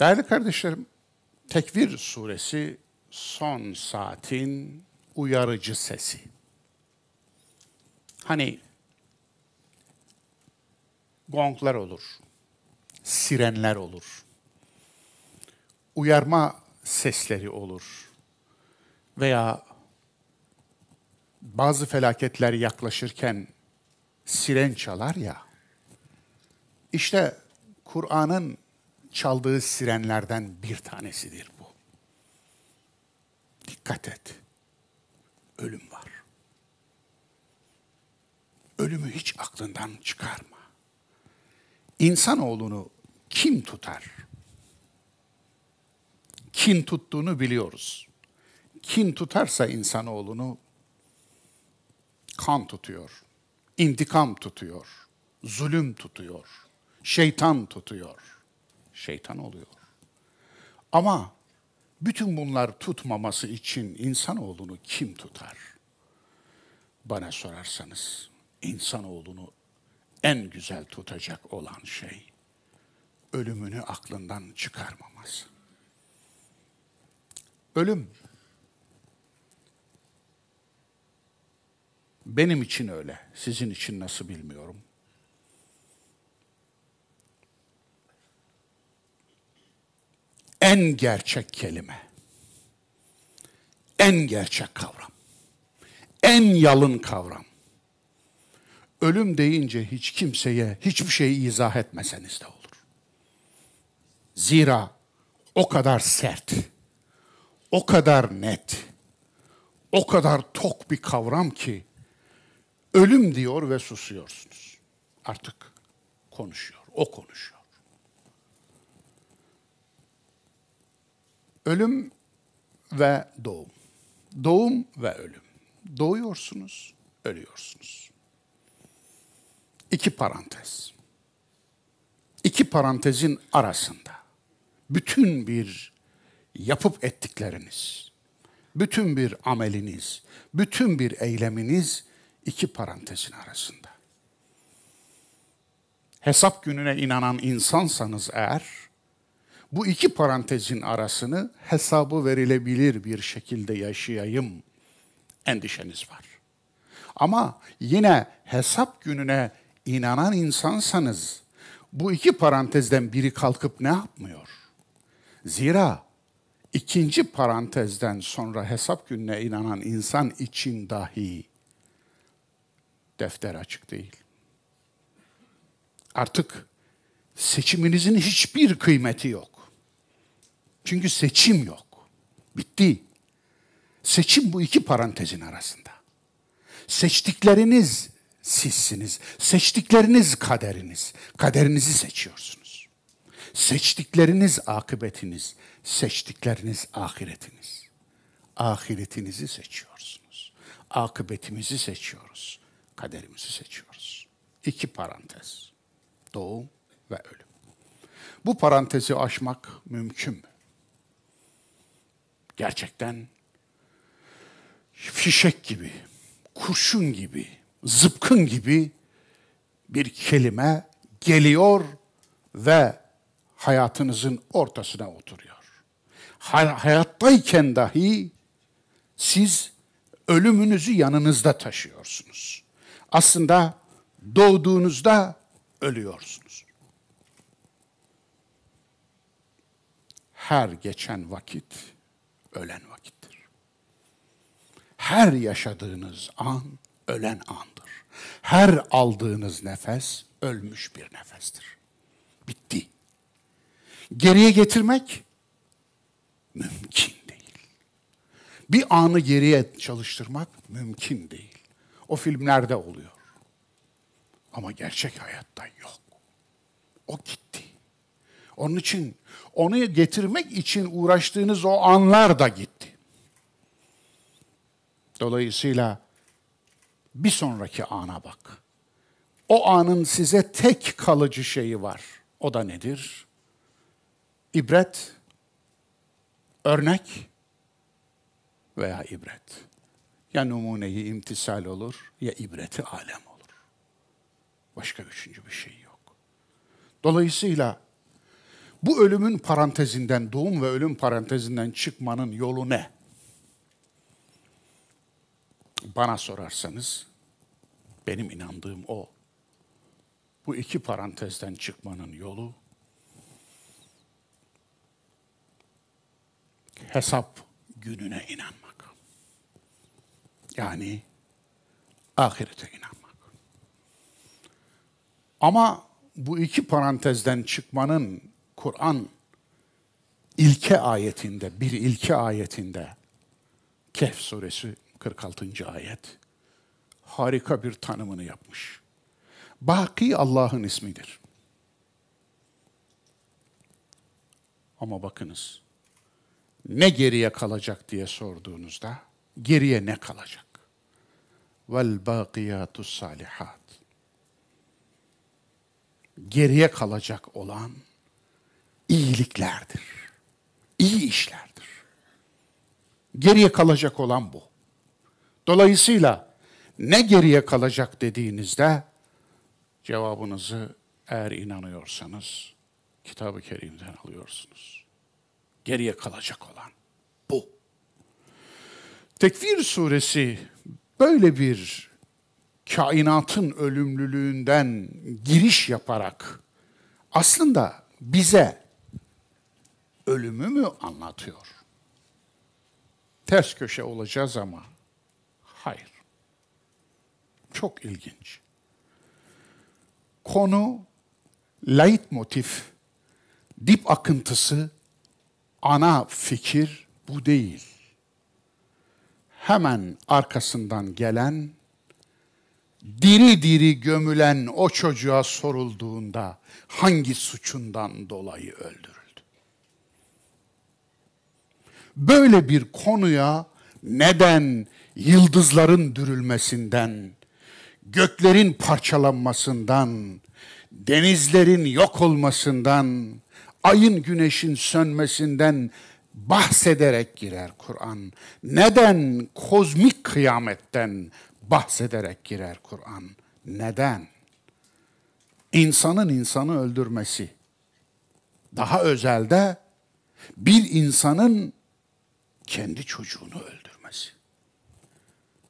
Değerli kardeşlerim, Tekvir suresi son saatin uyarıcı sesi. Hani gonglar olur, sirenler olur, uyarma sesleri olur veya bazı felaketler yaklaşırken siren çalar ya. İşte Kur'an'ın çaldığı sirenlerden bir tanesidir bu. Dikkat et. Ölüm var. Ölümü hiç aklından çıkarma. İnsanoğlunu kim tutar? Kim tuttuğunu biliyoruz. Kim tutarsa insanoğlunu kan tutuyor, intikam tutuyor, zulüm tutuyor, şeytan tutuyor.'' şeytan oluyor. Ama bütün bunlar tutmaması için insanoğlunu kim tutar? Bana sorarsanız insanoğlunu en güzel tutacak olan şey ölümünü aklından çıkarmaması. Ölüm benim için öyle, sizin için nasıl bilmiyorum. en gerçek kelime. En gerçek kavram. En yalın kavram. Ölüm deyince hiç kimseye hiçbir şey izah etmeseniz de olur. Zira o kadar sert, o kadar net, o kadar tok bir kavram ki ölüm diyor ve susuyorsunuz. Artık konuşuyor, o konuşuyor. Ölüm ve doğum. Doğum ve ölüm. Doğuyorsunuz, ölüyorsunuz. İki parantez. İki parantezin arasında bütün bir yapıp ettikleriniz, bütün bir ameliniz, bütün bir eyleminiz iki parantezin arasında. Hesap gününe inanan insansanız eğer, bu iki parantezin arasını hesabı verilebilir bir şekilde yaşayayım endişeniz var. Ama yine hesap gününe inanan insansanız bu iki parantezden biri kalkıp ne yapmıyor? Zira ikinci parantezden sonra hesap gününe inanan insan için dahi defter açık değil. Artık seçiminizin hiçbir kıymeti yok. Çünkü seçim yok. Bitti. Seçim bu iki parantezin arasında. Seçtikleriniz sizsiniz. Seçtikleriniz kaderiniz. Kaderinizi seçiyorsunuz. Seçtikleriniz akıbetiniz. Seçtikleriniz ahiretiniz. Ahiretinizi seçiyorsunuz. Akıbetimizi seçiyoruz. Kaderimizi seçiyoruz. İki parantez. Doğum ve ölüm. Bu parantezi aşmak mümkün mü? gerçekten fişek gibi, kurşun gibi, zıpkın gibi bir kelime geliyor ve hayatınızın ortasına oturuyor. Hayattayken dahi siz ölümünüzü yanınızda taşıyorsunuz. Aslında doğduğunuzda ölüyorsunuz. Her geçen vakit ölen vakittir. Her yaşadığınız an ölen andır. Her aldığınız nefes ölmüş bir nefestir. Bitti. Geriye getirmek mümkün değil. Bir anı geriye çalıştırmak mümkün değil. O filmlerde oluyor. Ama gerçek hayatta yok. O gitti. Onun için onu getirmek için uğraştığınız o anlar da gitti. Dolayısıyla bir sonraki ana bak. O anın size tek kalıcı şeyi var. O da nedir? İbret, örnek veya ibret. Ya numuneyi imtisal olur ya ibreti alem olur. Başka üçüncü bir şey yok. Dolayısıyla bu ölümün parantezinden, doğum ve ölüm parantezinden çıkmanın yolu ne? Bana sorarsanız benim inandığım o. Bu iki parantezden çıkmanın yolu hesap gününe inanmak. Yani ahirete inanmak. Ama bu iki parantezden çıkmanın Kur'an ilke ayetinde, bir ilke ayetinde Kehf suresi 46. ayet harika bir tanımını yapmış. Baki Allah'ın ismidir. Ama bakınız ne geriye kalacak diye sorduğunuzda geriye ne kalacak? Vel bakiyatus salihat. Geriye kalacak olan iyiliklerdir. İyi işlerdir. Geriye kalacak olan bu. Dolayısıyla ne geriye kalacak dediğinizde cevabınızı eğer inanıyorsanız kitabı Kerim'den alıyorsunuz. Geriye kalacak olan bu. Tekvir suresi böyle bir kainatın ölümlülüğünden giriş yaparak aslında bize ölümü mü anlatıyor? Ters köşe olacağız ama hayır. Çok ilginç. Konu, light motif, dip akıntısı, ana fikir bu değil. Hemen arkasından gelen diri diri gömülen o çocuğa sorulduğunda hangi suçundan dolayı öldürür? böyle bir konuya neden yıldızların dürülmesinden, göklerin parçalanmasından, denizlerin yok olmasından, ayın güneşin sönmesinden bahsederek girer Kur'an? Neden kozmik kıyametten bahsederek girer Kur'an? Neden? İnsanın insanı öldürmesi. Daha özelde bir insanın kendi çocuğunu öldürmesi.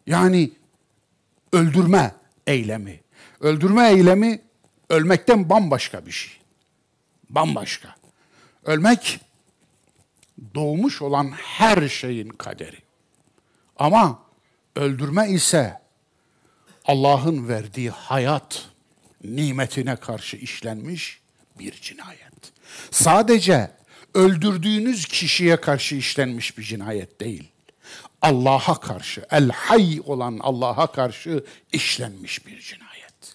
Yani öldürme eylemi. Öldürme eylemi ölmekten bambaşka bir şey. Bambaşka. Ölmek doğmuş olan her şeyin kaderi. Ama öldürme ise Allah'ın verdiği hayat nimetine karşı işlenmiş bir cinayet. Sadece öldürdüğünüz kişiye karşı işlenmiş bir cinayet değil. Allah'a karşı, el hay olan Allah'a karşı işlenmiş bir cinayet.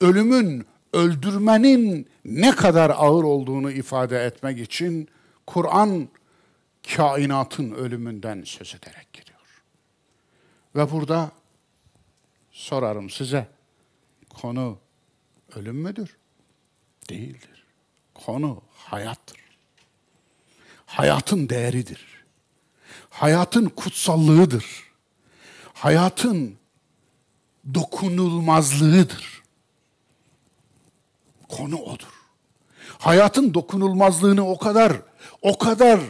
Ölümün, öldürmenin ne kadar ağır olduğunu ifade etmek için Kur'an kainatın ölümünden söz ederek giriyor. Ve burada sorarım size, konu ölüm müdür? Değildir. Konu hayattır hayatın değeridir. Hayatın kutsallığıdır. Hayatın dokunulmazlığıdır. Konu odur. Hayatın dokunulmazlığını o kadar o kadar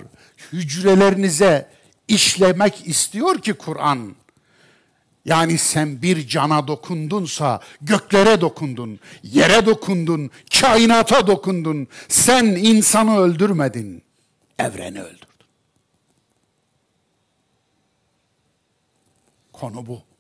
hücrelerinize işlemek istiyor ki Kur'an. Yani sen bir cana dokundunsa göklere dokundun, yere dokundun, kainata dokundun. Sen insanı öldürmedin.'' evreni öldürdün. Konu bu.